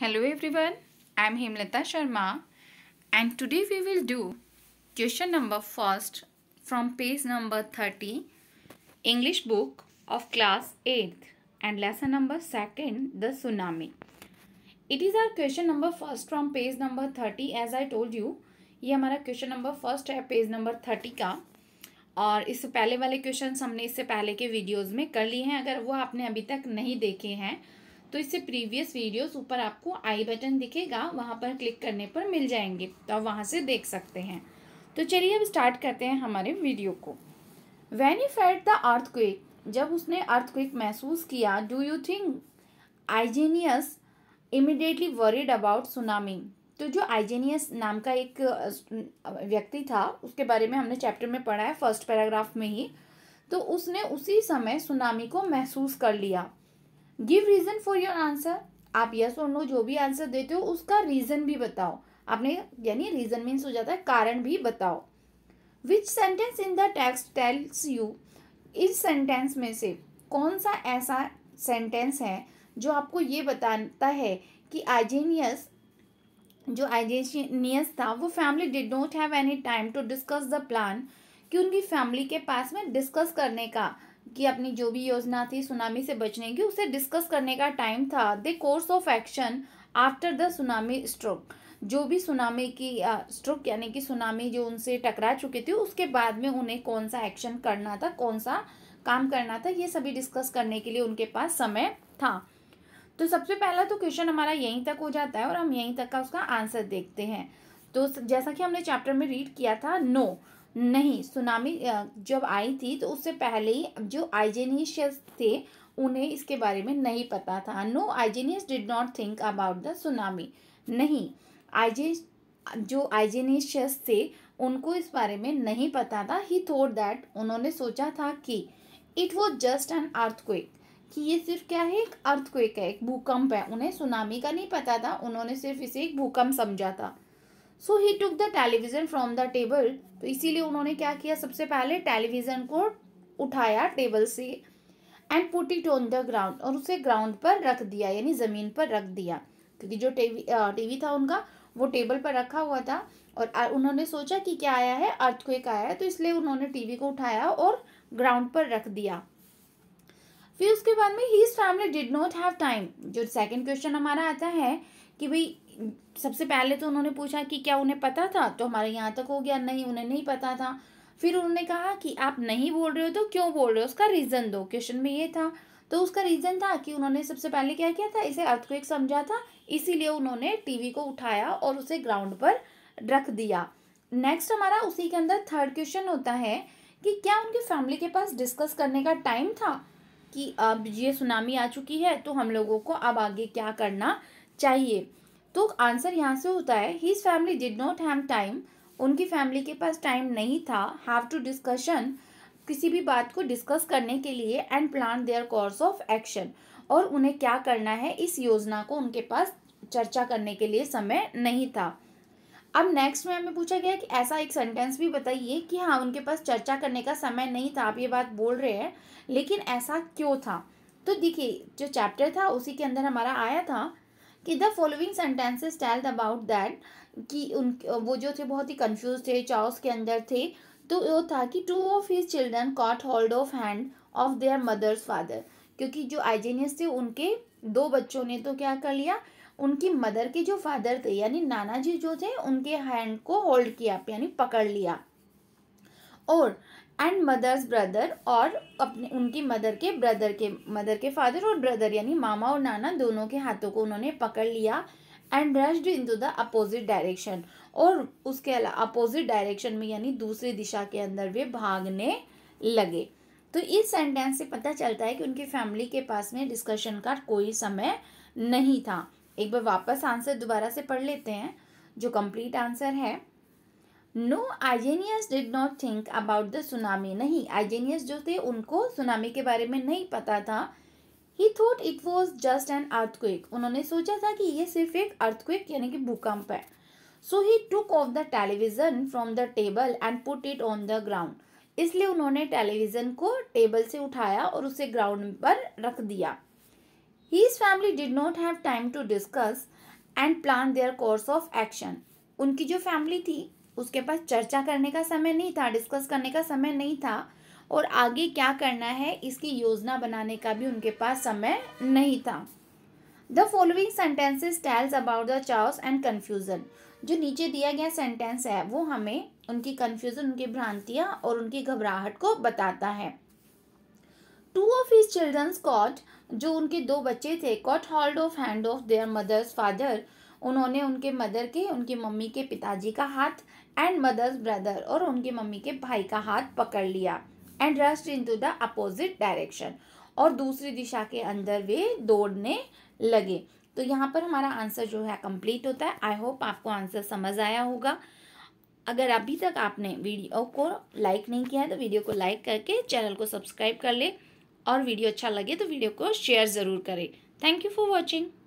Hello everyone, I am Himlata Sharma and today we will do question number first from page number 30 English book of class 8th and lesson number second the tsunami. It is our question number first from page number 30 as I told you ये हमारा question number first है page number thirty का और इससे पहले वाले question हमने इससे पहले के वीडियोस में कर लिए हैं अगर वो आपने अभी तक नहीं देखे हैं तो इससे प्रीवियस वीडियोस ऊपर आपको आई बटन दिखेगा वहाँ पर क्लिक करने पर मिल जाएंगे तो आप वहाँ से देख सकते हैं तो चलिए अब स्टार्ट करते हैं हमारे वीडियो को when you felt the earthquake जब उसने अर्थक्वेक महसूस किया डू यू थिंक आइजेनियस इमिडिएटली वरीड अबाउट सुनामी तो जो आइजेनियस नाम का एक व्यक्ति था उसके बारे में हमने चैप्टर में पढ़ा है फर्स्ट पैराग्राफ में ही तो उसने उसी समय सुनामी को महसूस कर लिया give reason for your answer आप यस और नो जो भी आंसर देते हो उसका रीज़न भी बताओ आपने यानी रीज़न मीन्स हो जाता है कारण भी बताओ which sentence in the text tells you इस सेंटेंस में से कौन सा ऐसा सेंटेंस है जो आपको ये बताता है कि आइजेनियस जो आइजेनियस था वो family did not have any time to discuss the plan कि उनकी फैमिली के पास में डिस्कस करने का कि अपनी जो भी योजना थी सुनामी से बचने की उसे डिस्कस करने का टाइम था the course of action after the tsunami stroke जो भी सुनामी की स्ट्रोक यानी कि सुनामी जो उनसे टकरा चुकी थी उसके बाद में उन्हें कौन सा एक्शन करना था कौन सा काम करना था ये सभी डिस्कस करने के लिए उनके पास समय था तो सबसे पहला तो क्वेश्चन हमारा यहीं तक हो जाता है और हम यहीं तक का उसका आंसर देखते हैं तो जैसा कि हमने चैप्टर में रीड किया था नो no. नहीं सुनामी जब आई थी तो उससे पहले ही जो आइजेनिशियस थे उन्हें इसके बारे में नहीं पता था नो आइजेनियस did not think about the tsunami नहीं आइजे जो आइजेनिशियस थे उनको इस बारे में नहीं पता था ही थोट दैट उन्होंने सोचा था कि it was just an earthquake कि ये सिर्फ क्या है एक अर्थक्वेक है एक भूकंप है उन्हें सुनामी का नहीं पता था उन्होंने सिर्फ इसे एक भूकंप समझा था so he took the television from the table तो इसीलिए उन्होंने क्या किया सबसे पहले टेलीविज़न को उठाया टेबल से and put it on the ground और उसे ग्राउंड पर रख दिया यानी ज़मीन पर रख दिया क्योंकि जो टीवी टीवी था उनका वो टेबल पर रखा हुआ था और उन्होंने सोचा कि क्या आया है अर्थक्वेक आया है तो इसलिए उन्होंने टीवी को उठाया और ग्राउंड पर रख दिया फिर उसके बाद में his family did not have time जो सेकंड क्वेश्चन हमारा आता है कि भाई सबसे पहले तो उन्होंने पूछा कि क्या उन्हें पता था तो हमारे यहाँ तक हो गया नहीं उन्हें नहीं पता था फिर उन्होंने कहा कि आप नहीं बोल रहे हो तो क्यों बोल रहे हो उसका रीज़न दो क्वेश्चन में ये था तो उसका रीज़न था कि उन्होंने सबसे पहले क्या किया था इसे अर्थक्वेक समझा था इसीलिए उन्होंने टीवी को उठाया और उसे ग्राउंड पर रख दिया नेक्स्ट हमारा उसी के अंदर थर्ड क्वेश्चन होता है कि क्या उनके फैमिली के पास डिस्कस करने का टाइम था कि अब ये सुनामी आ चुकी है तो हम लोगों को अब आगे क्या करना चाहिए तो आंसर यहाँ से होता है his family did not have time उनकी फैमिली के पास टाइम नहीं था हैव टू डिस्कशन किसी भी बात को डिस्कस करने के लिए and plan their course of action और उन्हें क्या करना है इस योजना को उनके पास चर्चा करने के लिए समय नहीं था अब नेक्स्ट में हमें पूछा गया कि ऐसा एक सेंटेंस भी बताइए कि हाँ उनके पास चर्चा करने का समय नहीं था आप ये बात बोल रहे हैं लेकिन ऐसा क्यों था तो देखिए जो चैप्टर था उसी के अंदर हमारा आया था कि the following sentences tell about that कि उन वो जो थे बहुत ही कंफ्यूज थे चाउस के अंदर थे तो वो था कि two of his children caught hold of hand of their mother's father क्योंकि जो आइजेनियस थे उनके दो बच्चों ने तो क्या कर लिया उनकी मदर के जो फादर थे यानी नाना जी जो थे उनके हैंड को होल्ड किया यानी पकड़ लिया और एंड मदर्स ब्रदर और अपने उनकी मदर के ब्रदर के मदर के फादर और ब्रदर यानी मामा और नाना दोनों के हाथों को उन्होंने पकड़ लिया and rushed into the opposite direction और उसके अलावा अपोजिट डायरेक्शन में यानी दूसरी दिशा के अंदर वे भागने लगे तो इस सेंटेंस से पता चलता है कि उनकी फैमिली के पास में डिस्कशन का कोई समय नहीं था एक बार वापस आंसर दोबारा से पढ़ लेते हैं जो कंप्लीट आंसर है नो आइजेनियस did not think about the tsunami नहीं आइजेनियस जो थे उनको सुनामी के बारे में नहीं पता था he thought it was just an earthquake उन्होंने सोचा था कि ये सिर्फ एक अर्थक्वेक यानी कि भूकंप है so he took off the television from the table and put it on the ground इसलिए उन्होंने टेलीविज़न को टेबल से उठाया और उसे ग्राउंड पर रख दिया his family did not have time to discuss and plan their course of action उनकी जो फैमिली थी उसके पास चर्चा करने का समय नहीं था डिस्कस करने का समय नहीं था और आगे क्या करना है इसकी योजना बनाने का भी उनके पास समय नहीं था the following sentences tells about the chaos and confusion जो नीचे दिया गया सेंटेंस है वो हमें उनकी कन्फ्यूज़न उनकी भ्रांतियाँ और उनकी घबराहट को बताता है two of his childrens caught जो उनके दो बच्चे थे caught hold of hand of their mother's father उन्होंने उनके मदर के उनकी मम्मी के पिताजी का हाथ एंड मदर्स ब्रदर और उनकी मम्मी के भाई का हाथ पकड़ लिया and rushed into the opposite direction और दूसरी दिशा के अंदर वे दौड़ने लगे तो यहाँ पर हमारा आंसर जो है कंप्लीट होता है आई होप आपको आंसर समझ आया होगा अगर अभी तक आपने वीडियो को लाइक नहीं किया है तो वीडियो को लाइक करके चैनल को सब्सक्राइब कर ले और वीडियो अच्छा लगे तो वीडियो को शेयर ज़रूर करें थैंक यू फॉर वॉचिंग